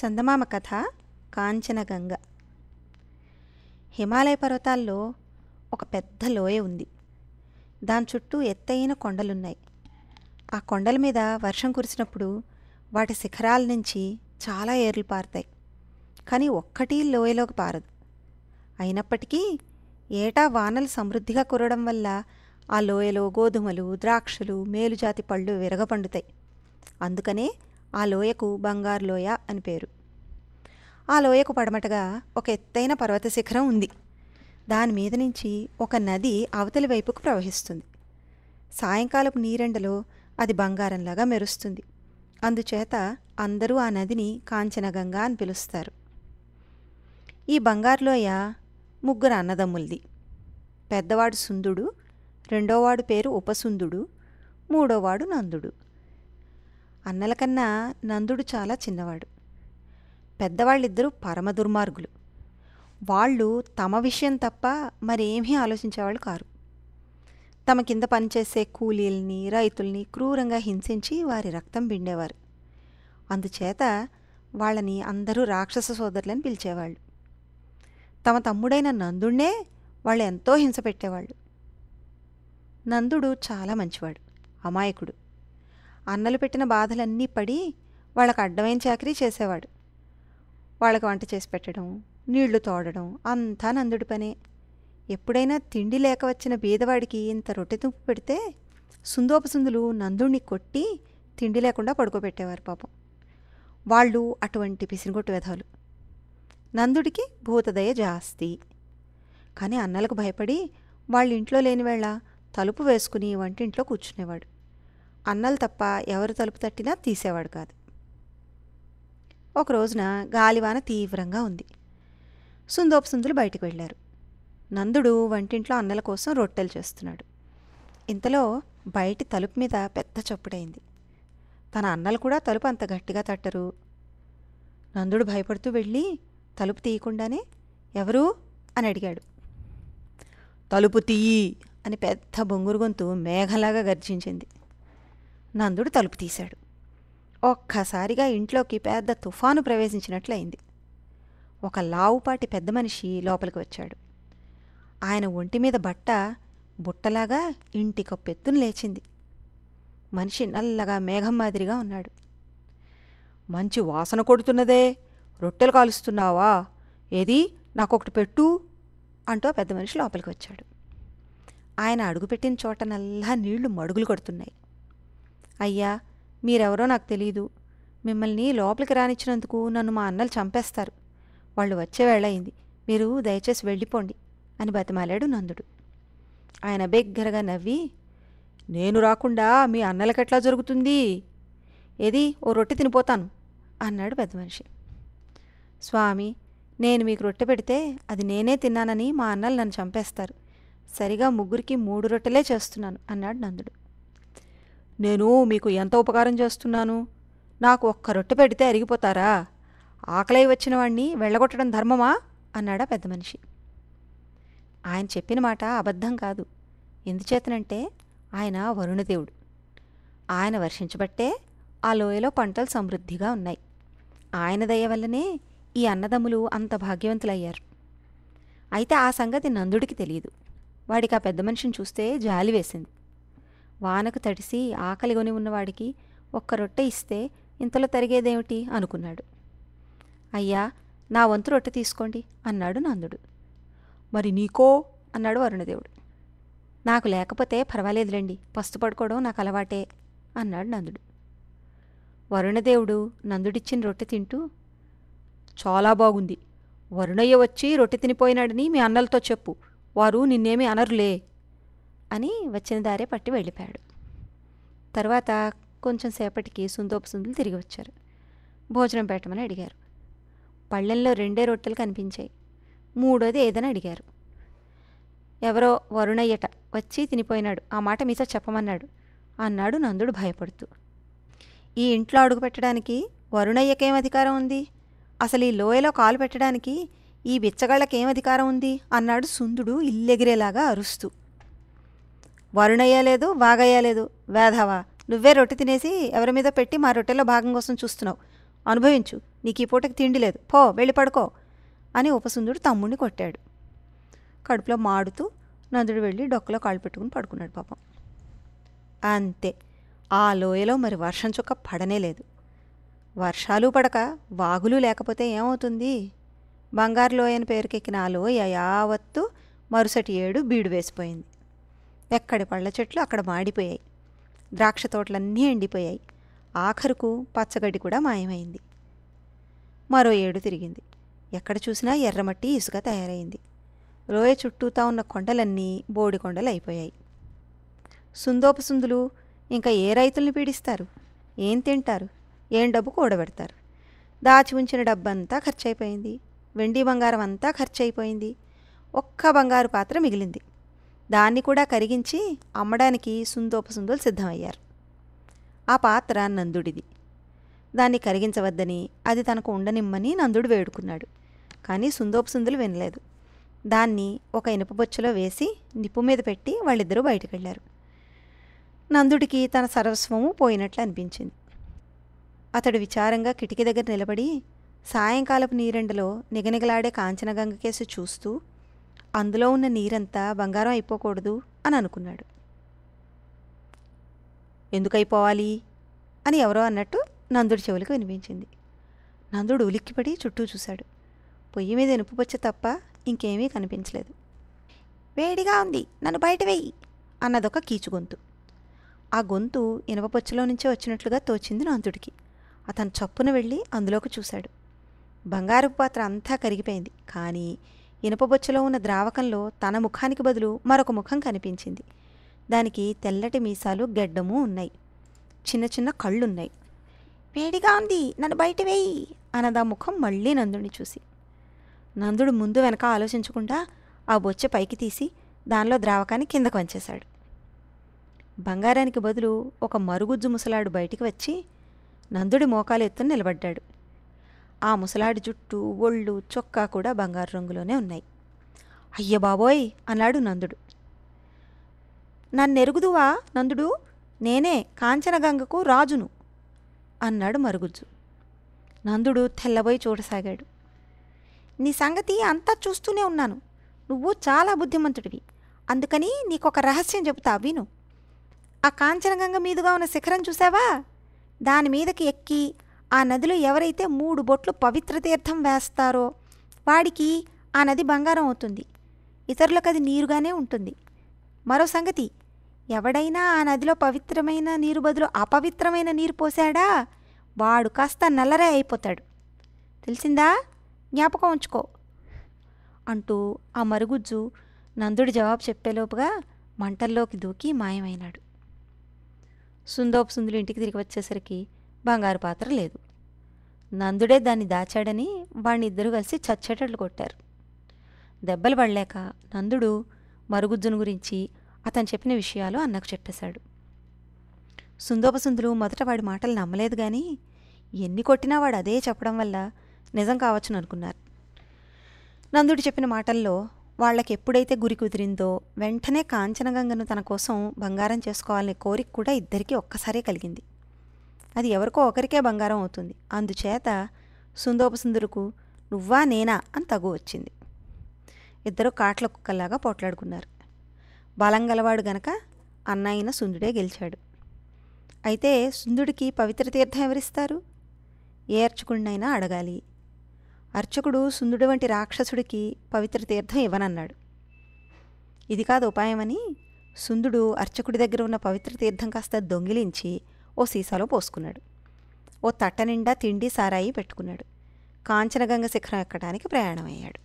చందమామ కథ కాంచనగంగ హిమాలయ పర్వతాల్లో ఒక పెద్ద లోయ ఉంది దాని చుట్టూ ఎత్తైన కొండలున్నాయి ఆ కొండల మీద వర్షం కురిసినప్పుడు వాటి శిఖరాల నుంచి చాలా ఏర్లు పారుతాయి కానీ ఒక్కటి లోయలోకి పారదు అయినప్పటికీ ఏటా వానలు సమృద్ధిగా కురవడం వల్ల ఆ లోయలో గోధుమలు ద్రాక్షలు మేలుజాతి పళ్ళు విరగపండుతాయి అందుకనే ఆ లోయకు బంగారు లోయ అని పేరు ఆ లోయకు పడమటగా ఒక ఎత్తైన పర్వత శిఖరం ఉంది దాని మీద నుంచి ఒక నది అవతలి వైపుకు ప్రవహిస్తుంది సాయంకాలపు నీరెండలో అది బంగారంలాగా మెరుస్తుంది అందుచేత అందరూ ఆ నదిని కాంచనగంగా అని పిలుస్తారు ఈ బంగారులోయ ముగ్గురు అన్నదమ్ములది పెద్దవాడు సుందుడు రెండోవాడు పేరు ఉపసుందుడు మూడోవాడు నందుడు అన్నల కన్నా నందుడు చాలా చిన్నవాడు పెద్దవాళ్ళిద్దరూ పరమ దుర్మార్గులు వాళ్ళు తమ విషయం తప్ప మరేమీ ఆలోచించేవాళ్ళు కారు తమ కింద పనిచేసే కూలీల్ని రైతుల్ని క్రూరంగా హింసించి వారి రక్తం పిండేవారు అందుచేత వాళ్ళని అందరూ రాక్షస సోదరులని పిలిచేవాళ్ళు తమ తమ్ముడైన నందుణ్ణే వాళ్ళు ఎంతో హింస పెట్టేవాళ్ళు నందుడు చాలా మంచివాడు అమాయకుడు అన్నలు పెట్టిన బాధలన్నీ పడి వాళ్ళకు అడ్డమైన చాకరీ చేసేవాడు వాళ్ళకి వంట చేసి పెట్టడం నీళ్లు తోడడం అంతా నందుడి పనే ఎప్పుడైనా తిండి లేక వచ్చిన బీదవాడికి ఇంత రొట్టె తుంపు పెడితే సుందోపసుందులు నందుడిని కొట్టి తిండి లేకుండా పడుకోబెట్టేవారు పాపం వాళ్ళు అటువంటి పిసిరిగొట్టు వెధవులు నందుడికి భూతదయ జాస్తి కానీ అన్నలకు భయపడి వాళ్ళ ఇంట్లో లేని వేళ తలుపు వేసుకుని వంటింట్లో కూర్చునేవాడు అన్నలు తప్ప ఎవరు తలుపు తట్టినా తీసేవాడు కాదు ఒక రోజున గాలివాన తీవ్రంగా ఉంది సుందోపసుందులు బయటకు వెళ్ళారు నందుడు వంటింట్లో అన్నల కోసం రొట్టెలు చేస్తున్నాడు ఇంతలో బయటి తలుపు మీద పెద్ద చప్పుడైంది తన అన్నలు కూడా తలుపు అంత గట్టిగా తట్టరు నందుడు భయపడుతూ వెళ్ళి తలుపు తీయకుండానే ఎవరు అని అడిగాడు తలుపు తీయి అని పెద్ద బొంగురు గొంతు మేఘలాగా గర్జించింది నందుడు తలుపు తీశాడు ఒక్కసారిగా ఇంట్లోకి పెద్ద తుఫాను ప్రవేశించినట్లయింది ఒక లావుపాటి పెద్ద మనిషి లోపలికి వచ్చాడు ఆయన ఒంటి మీద బట్ట బుట్టలాగా ఇంటికొప్పెత్తును లేచింది మనిషి నల్లగా మేఘం మాదిరిగా ఉన్నాడు మంచి వాసన కొడుతున్నదే రొట్టెలు కాలుస్తున్నావా ఏది నాకొకటి పెట్టు అంటూ పెద్ద మనిషి లోపలికి వచ్చాడు ఆయన అడుగుపెట్టిన చోట నల్లా నీళ్లు మడుగులు కొడుతున్నాయి అయ్యా మీరెవరో నాకు తెలీదు మిమ్మల్ని లోపలికి రానిచ్చినందుకు నన్ను మా అన్నలు చంపేస్తారు వాళ్ళు వచ్చే వేళయింది మీరు దయచేసి వెళ్ళిపోండి అని బతిమాలాడు నందుడు ఆయన బిగ్గరగా నవ్వి నేను రాకుండా మీ అన్నలకెట్లా జరుగుతుంది ఏది ఓ రొట్టె తినిపోతాను అన్నాడు పెద్ద మనిషి స్వామి నేను మీకు రొట్టె పెడితే అది నేనే తిన్నానని మా అన్నలు నన్ను చంపేస్తారు సరిగా ముగ్గురికి మూడు రొట్టెలే చేస్తున్నాను అన్నాడు నందుడు నేను మీకు ఎంత ఉపకారం చేస్తున్నాను నాకు ఒక్క రొట్టె పెడితే అరిగిపోతారా ఆకలి వచ్చిన వాణ్ణి వెళ్ళగొట్టడం ధర్మమా అన్నాడా పెద్ద మనిషి ఆయన చెప్పిన మాట అబద్ధం కాదు ఎందుచేతనంటే ఆయన వరుణదేవుడు ఆయన వర్షించబట్టే ఆ లోయలో పంటలు సమృద్ధిగా ఉన్నాయి ఆయన దయ వల్లనే ఈ అన్నదమ్ములు అంత భాగ్యవంతులయ్యారు అయితే ఆ సంగతి నందుడికి తెలియదు వాడికి ఆ పెద్ద మనిషిని చూస్తే జాలి వేసింది వానకు తడిసి ఆకలి కొని ఉన్నవాడికి ఒక్క రొట్టె ఇస్తే ఇంతలో తరిగేదేమిటి అనుకున్నాడు అయ్యా నా వంతు రొట్టె తీసుకోండి అన్నాడు నందుడు మరి నీకో అన్నాడు అరుణదేవుడు నాకు లేకపోతే పర్వాలేదులేండి పస్తు పడుకోవడం నాకు అలవాటే అన్నాడు నందుడు వరుణదేవుడు నందుడిచ్చిన రొట్టె తింటూ చాలా బాగుంది వరుణయ్య వచ్చి రొట్టె తినిపోయినాడని మీ అన్నలతో చెప్పు వారు నిన్నేమీ అనరులే అని వచ్చిన దారే పట్టి వెళ్ళిపోయాడు తర్వాత కొంచెం సేపటికి సుందోపు సుందులు తిరిగి వచ్చారు భోజనం పెట్టమని అడిగారు పళ్ళెంలో రెండే రొట్టెలు కనిపించాయి మూడోది ఏదని అడిగారు ఎవరో వరుణయ్యట వచ్చి తినిపోయినాడు ఆ మాట మీతో చెప్పమన్నాడు అన్నాడు నందుడు భయపడుతూ ఈ ఇంట్లో అడుగు పెట్టడానికి వరుణయ్యకేం అధికారం ఉంది అసలు ఈ లోయలో కాలు పెట్టడానికి ఈ బిచ్చగాళ్ళకేం అధికారం ఉంది అన్నాడు సుందుడు ఇల్లెగిరేలాగా అరుస్తూ వరుణయ్యలేదు బాగయ్యలేదు వేధవా నువ్వే రొట్టె తినేసి ఎవరి మీద పెట్టి మా రొట్టెలో భాగం కోసం చూస్తున్నావు అనుభవించు నీకు ఈ పూటకి తిండి లేదు పో వెళ్ళి పడుకో అని ఉపసుందుడు తమ్ముడిని కొట్టాడు కడుపులో మాడుతూ నందుడు వెళ్ళి డొక్కలో కాళ్ళు పెట్టుకుని పడుకున్నాడు పాపం అంతే ఆ లోయలో మరి వర్షం చుక్క పడనే లేదు వర్షాలు పడక వాగులు లేకపోతే ఏమవుతుంది బంగారు లోయని పేరుకెక్కిన ఆ లోయ యావత్తు మరుసటి ఏడు బీడు వేసిపోయింది ఎక్కడి పళ్ళ చెట్లు అక్కడ మాడిపోయాయి ద్రాక్ష తోటలన్నీ ఎండిపోయాయి ఆఖరుకు పచ్చగడ్డి కూడా మాయమైంది మరో ఏడు తిరిగింది ఎక్కడ చూసినా ఎర్రమట్టి ఇసుక తయారైంది లోయ చుట్టూతా ఉన్న కొండలన్నీ బోడి కొండలు అయిపోయాయి సుందోపసుందులు ఇంకా ఏ రైతుల్ని పీడిస్తారు ఏం తింటారు ఏం డబ్బు కూడబెడతారు దాచి ఉంచిన డబ్బంతా ఖర్చయిపోయింది వెండి బంగారం అంతా ఖర్చయిపోయింది ఒక్క బంగారు పాత్ర మిగిలింది దాన్ని కూడా కరిగించి అమ్మడానికి సుందోపసుందోలు సిద్ధమయ్యారు ఆ పాత్ర నందుడిది దాన్ని కరిగించవద్దని అది తనకు ఉండనిమ్మని నందుడు వేడుకున్నాడు కానీ సుందోపసుందులు వినలేదు దాన్ని ఒక ఇనుపబొచ్చలో వేసి నిప్పు మీద పెట్టి వాళ్ళిద్దరూ బయటకు వెళ్ళారు నందుడికి తన సర్వస్వము పోయినట్లు అనిపించింది అతడు విచారంగా కిటికీ దగ్గర నిలబడి సాయంకాలపు నీరెండలో నిగనిగలాడే కాంచనగంగ కేసు చూస్తూ అందులో ఉన్న నీరంతా బంగారం అయిపోకూడదు అని అనుకున్నాడు ఎందుకైపోవాలి అని ఎవరో అన్నట్టు నందుడి చెవులకు వినిపించింది నందుడు ఉలిక్కిపడి చుట్టూ చూశాడు పొయ్యి మీద ఎనుపుపచ్చ తప్ప ఇంకేమీ కనిపించలేదు వేడిగా ఉంది నన్ను బయట వేయి అన్నదొక కీచు గొంతు ఆ గొంతు ఇనపపొచ్చులో నుంచే వచ్చినట్లుగా తోచింది నందుడికి అతను చప్పున వెళ్ళి అందులోకి చూశాడు బంగారు పాత్ర అంతా కరిగిపోయింది కానీ ఇనుపబొచ్చలో ఉన్న ద్రావకంలో తన ముఖానికి బదులు మరొక ముఖం కనిపించింది దానికి తెల్లటి మీసాలు గెడ్డము ఉన్నాయి చిన్న చిన్న కళ్ళున్నాయి వేడిగా ఉంది నన్ను బయట వేయి అన్నది ఆ ముఖం మళ్ళీ నందుడిని చూసి నందుడు ముందు వెనక ఆలోచించకుండా ఆ బొచ్చ పైకి తీసి దానిలో ద్రావకాన్ని కిందకు వంచేశాడు బంగారానికి బదులు ఒక మరుగుజ్జు ముసలాడు బయటికి వచ్చి నందుడి మోకాలు ఎత్తుని నిలబడ్డాడు ఆ ముసలాడి జుట్టు ఒళ్ళు చొక్కా కూడా బంగారు రంగులోనే ఉన్నాయి అయ్య బాబోయ్ అన్నాడు నందుడు నన్నెరుగుదువా నందుడు నేనే కాంచనగంగకు రాజును అన్నాడు మరుగుజ్జు నందుడు తెల్లబోయి చూడసాగాడు నీ సంగతి అంతా చూస్తూనే ఉన్నాను నువ్వు చాలా బుద్ధిమంతుడివి అందుకని నీకొక రహస్యం చెబుతా విను ఆ కాంచనగంగ మీదుగా ఉన్న శిఖరం చూసావా దాని మీదకి ఎక్కి ఆ నదిలో ఎవరైతే మూడు బొట్లు పవిత్ర తీర్థం వేస్తారో వాడికి ఆ నది బంగారం అవుతుంది ఇతరులకు అది నీరుగానే ఉంటుంది మరో సంగతి ఎవడైనా ఆ నదిలో పవిత్రమైన నీరు బదులు అపవిత్రమైన నీరు పోశాడా వాడు కాస్త నల్లరే అయిపోతాడు తెలిసిందా జ్ఞాపకం ఉంచుకో అంటూ ఆ మరుగుజ్జు నందుడు జవాబు చెప్పేలోపుగా మంటల్లోకి దూకి మాయమైనాడు సుందోపు సుందులు ఇంటికి తిరిగి వచ్చేసరికి బంగారు పాత్ర లేదు నందుడే దాన్ని దాచాడని వాణ్ణిద్దరూ కలిసి చచ్చేటట్లు కొట్టారు దెబ్బలు పడలేక నందుడు మరుగుజ్జును గురించి అతను చెప్పిన విషయాలు అన్నకు చెప్పేశాడు సుందోపసుందులు మొదట వాడి మాటలు నమ్మలేదు కానీ ఎన్ని కొట్టినా వాడు అదే చెప్పడం వల్ల నిజం కావచ్చును అనుకున్నారు నందుడు చెప్పిన మాటల్లో వాళ్ళకి ఎప్పుడైతే గురి కుదిరిందో వెంటనే కాంచనగంగను తన కోసం బంగారం చేసుకోవాలనే కోరిక కూడా ఇద్దరికీ ఒక్కసారే కలిగింది అది ఎవరికో ఒకరికే బంగారం అవుతుంది అందుచేత సుందోపసుందరుకు నువ్వా నేనా అని తగు వచ్చింది ఇద్దరు కాట్ల కుక్కల్లాగా పోట్లాడుకున్నారు బలం గలవాడు గనక అన్నయ్యన సుందుడే గెలిచాడు అయితే సుందుడికి పవిత్ర తీర్థం ఎవరిస్తారు ఏ అర్చకుడినైనా అడగాలి అర్చకుడు సుందుడు వంటి రాక్షసుడికి పవిత్ర తీర్థం ఇవ్వనన్నాడు ఇది కాదు ఉపాయమని సుందుడు అర్చకుడి దగ్గర ఉన్న పవిత్ర తీర్థం కాస్త దొంగిలించి ఓ సీసాలో పోసుకున్నాడు ఓ తట్ట నిండా తిండి సారాయి పెట్టుకున్నాడు కాంచనగంగ శిఖరం ఎక్కడానికి ప్రయాణమయ్యాడు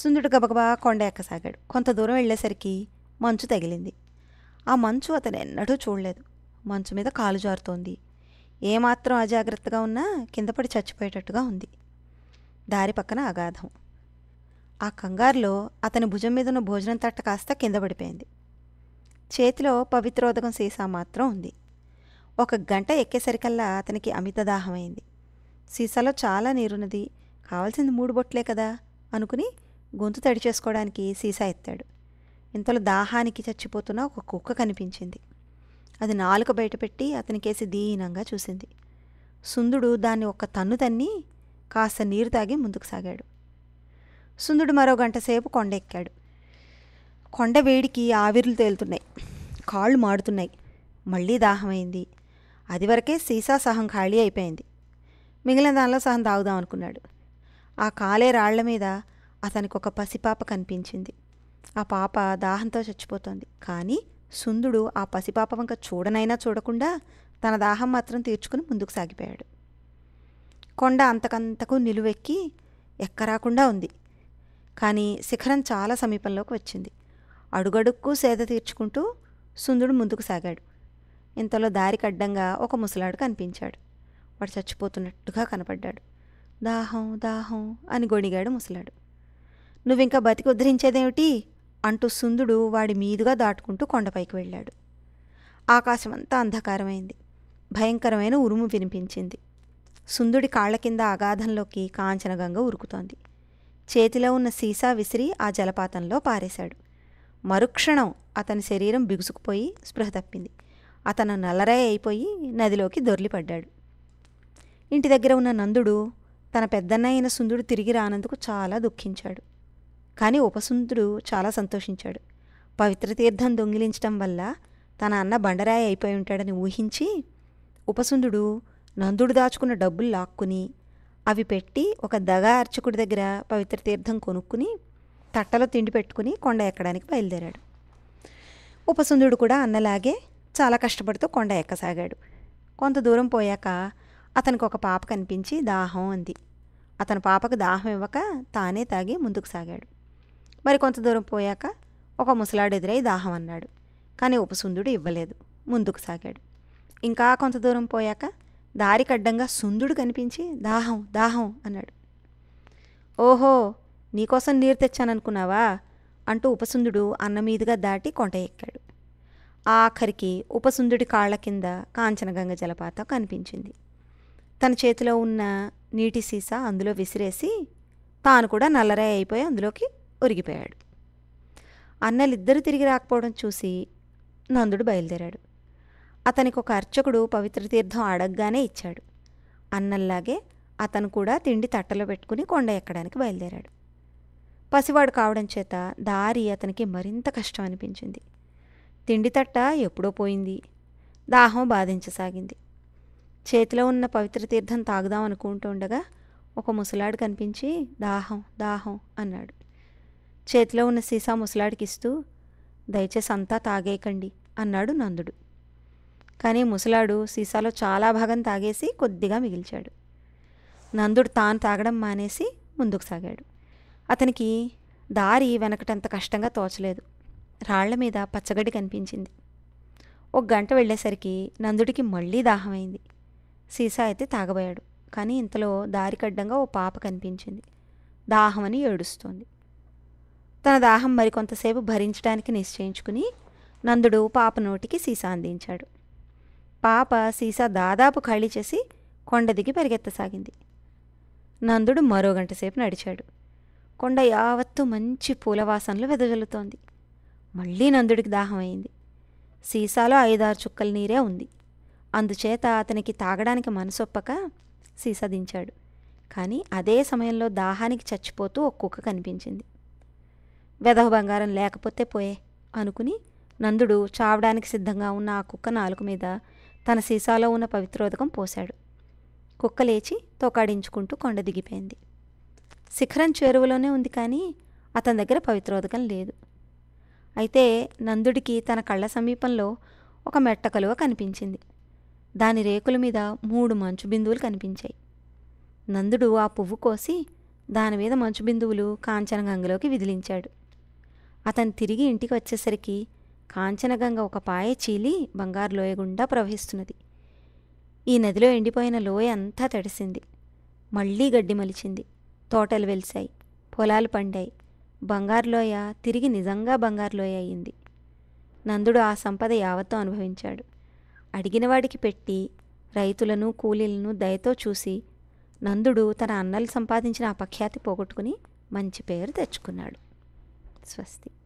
సుందుడు గబగబా కొండ ఎక్కసాగాడు కొంత దూరం వెళ్ళేసరికి మంచు తగిలింది ఆ మంచు అతను ఎన్నడూ చూడలేదు మంచు మీద కాలు జారుతోంది ఏమాత్రం అజాగ్రత్తగా ఉన్నా కిందపడి చచ్చిపోయేటట్టుగా ఉంది దారి పక్కన అగాధం ఆ కంగారులో అతని భుజం మీద ఉన్న భోజనం తట్ట కాస్త కింద పడిపోయింది చేతిలో పవిత్రోదకం సీసా మాత్రం ఉంది ఒక గంట ఎక్కేసరికల్లా అతనికి అమిత దాహమైంది సీసాలో చాలా నీరున్నది కావాల్సింది మూడు బొట్లే కదా అనుకుని గొంతు తడి చేసుకోవడానికి సీసా ఎత్తాడు ఇంతలో దాహానికి చచ్చిపోతున్న ఒక కుక్క కనిపించింది అది నాలుక బయటపెట్టి అతనికేసి దీనంగా చూసింది సుందుడు దాన్ని ఒక్క తన్ను తన్ని కాస్త నీరు తాగి ముందుకు సాగాడు సుందుడు మరో గంట సేపు కొండ ఎక్కాడు కొండ వేడికి ఆవిర్లు తేలుతున్నాయి కాళ్ళు మాడుతున్నాయి మళ్ళీ దాహమైంది అది వరకే సీసా సహం ఖాళీ అయిపోయింది మిగిలిన దానిలో సహం తాగుదాం అనుకున్నాడు ఆ కాలే రాళ్ల మీద అతనికి ఒక పసిపాప కనిపించింది ఆ పాప దాహంతో చచ్చిపోతోంది కానీ సుందుడు ఆ పసిపాప వంక చూడనైనా చూడకుండా తన దాహం మాత్రం తీర్చుకుని ముందుకు సాగిపోయాడు కొండ అంతకంతకు నిలువెక్కి ఎక్కరాకుండా ఉంది కానీ శిఖరం చాలా సమీపంలోకి వచ్చింది అడుగడుక్కు సేద తీర్చుకుంటూ సుందుడు ముందుకు సాగాడు ఇంతలో దారికి అడ్డంగా ఒక ముసలాడు కనిపించాడు వాడు చచ్చిపోతున్నట్టుగా కనపడ్డాడు దాహం దాహం అని గొణిగాడు ముసలాడు నువ్వింకా బతికి ఉద్ధరించేదేమిటి అంటూ సుందుడు వాడి మీదుగా దాటుకుంటూ కొండపైకి వెళ్ళాడు ఆకాశమంతా అంధకారమైంది భయంకరమైన ఉరుము వినిపించింది సుందుడి కాళ్ల కింద అగాధంలోకి కాంచనగంగ ఉరుకుతోంది చేతిలో ఉన్న సీసా విసిరి ఆ జలపాతంలో పారేశాడు మరుక్షణం అతని శరీరం బిగుసుకుపోయి స్పృహ తప్పింది అతను నల్లరాయి అయిపోయి నదిలోకి దొర్లిపడ్డాడు ఇంటి దగ్గర ఉన్న నందుడు తన పెద్దన్న అయిన సుందుడు తిరిగి రానందుకు చాలా దుఃఖించాడు కానీ ఉపసుందుడు చాలా సంతోషించాడు పవిత్ర తీర్థం దొంగిలించడం వల్ల తన అన్న బండరాయి అయిపోయి ఉంటాడని ఊహించి ఉపసుందుడు నందుడు దాచుకున్న డబ్బులు లాక్కుని అవి పెట్టి ఒక దగా అర్చకుడి దగ్గర పవిత్ర తీర్థం కొనుక్కుని తట్టలో తిండి పెట్టుకుని కొండ ఎక్కడానికి బయలుదేరాడు ఉపసుందుడు కూడా అన్నలాగే చాలా కష్టపడుతూ కొండ ఎక్కసాగాడు కొంత దూరం పోయాక అతనికి ఒక పాప కనిపించి దాహం అంది అతను పాపకు దాహం ఇవ్వక తానే తాగి ముందుకు సాగాడు మరి కొంత దూరం పోయాక ఒక ముసలాడు ఎదురై దాహం అన్నాడు కానీ ఉపసుందుడు ఇవ్వలేదు ముందుకు సాగాడు ఇంకా కొంత దూరం పోయాక దారి కడ్డంగా సుందుడు కనిపించి దాహం దాహం అన్నాడు ఓహో నీకోసం నీరు తెచ్చాననుకున్నావా అంటూ ఉపసుందుడు అన్న మీదుగా దాటి కొంట ఎక్కాడు ఆఖరికి ఉపసుందుడి కాళ్ళ కింద కాంచనగంగ జలపాతం కనిపించింది తన చేతిలో ఉన్న నీటి సీసా అందులో విసిరేసి తాను కూడా నల్లరే అయిపోయి అందులోకి ఒరిగిపోయాడు అన్నలిద్దరూ తిరిగి రాకపోవడం చూసి నందుడు బయలుదేరాడు అతనికి ఒక అర్చకుడు పవిత్ర తీర్థం అడగగానే ఇచ్చాడు అన్నల్లాగే అతను కూడా తిండి తట్టలో పెట్టుకుని కొండ ఎక్కడానికి బయలుదేరాడు పసివాడు కావడం చేత దారి అతనికి మరింత కష్టం అనిపించింది తిండి తట్ట ఎప్పుడో పోయింది దాహం బాధించసాగింది చేతిలో ఉన్న పవిత్ర తీర్థం తాగుదాం అనుకుంటూ ఉండగా ఒక ముసలాడు కనిపించి దాహం దాహం అన్నాడు చేతిలో ఉన్న సీసా ముసలాడికి ఇస్తూ దయచేసి అంతా తాగేయకండి అన్నాడు నందుడు కానీ ముసలాడు సీసాలో చాలా భాగం తాగేసి కొద్దిగా మిగిల్చాడు నందుడు తాను తాగడం మానేసి ముందుకు సాగాడు అతనికి దారి వెనకటంత కష్టంగా తోచలేదు రాళ్ల మీద పచ్చగడ్డి కనిపించింది ఒక గంట వెళ్ళేసరికి నందుడికి మళ్ళీ దాహమైంది సీసా అయితే తాగబోయాడు కానీ ఇంతలో దారికడ్డంగా ఓ పాప కనిపించింది దాహమని ఏడుస్తోంది తన దాహం మరికొంతసేపు భరించడానికి నిశ్చయించుకుని నందుడు పాప నోటికి సీసా అందించాడు పాప సీసా దాదాపు ఖాళీ చేసి కొండ దిగి పరిగెత్తసాగింది నందుడు మరో గంట సేపు నడిచాడు కొండ యావత్తు మంచి పూల వాసనలు వెదజల్లుతోంది మళ్ళీ నందుడికి దాహమైంది సీసాలో ఐదారు చుక్కల నీరే ఉంది అందుచేత అతనికి తాగడానికి మనసొప్పక సీసా దించాడు కానీ అదే సమయంలో దాహానికి చచ్చిపోతూ ఒక కుక్క కనిపించింది వెదవ బంగారం లేకపోతే పోయే అనుకుని నందుడు చావడానికి సిద్ధంగా ఉన్న ఆ కుక్క నాలుగు మీద తన సీసాలో ఉన్న పవిత్రోదకం పోశాడు కుక్క లేచి తోకాడించుకుంటూ కొండ దిగిపోయింది శిఖరం చేరువలోనే ఉంది కానీ అతని దగ్గర పవిత్రోదకం లేదు అయితే నందుడికి తన కళ్ళ సమీపంలో ఒక మెట్టకలువ కనిపించింది దాని రేకుల మీద మూడు మంచు బిందువులు కనిపించాయి నందుడు ఆ పువ్వు కోసి దాని మీద మంచు బిందువులు కాంచనగంగలోకి విదిలించాడు అతను తిరిగి ఇంటికి వచ్చేసరికి కాంచనగంగ ఒక పాయ చీలి బంగారు లోయ గుండా ప్రవహిస్తున్నది ఈ నదిలో ఎండిపోయిన లోయ అంతా తడిసింది మళ్ళీ గడ్డి మలిచింది తోటలు వెలిశాయి పొలాలు పండాయి బంగారులోయ తిరిగి నిజంగా బంగారులోయ అయింది నందుడు ఆ సంపద యావత్తు అనుభవించాడు అడిగిన వాడికి పెట్టి రైతులను కూలీలను దయతో చూసి నందుడు తన అన్నలు సంపాదించిన అపఖ్యాతి పోగొట్టుకుని మంచి పేరు తెచ్చుకున్నాడు స్వస్తి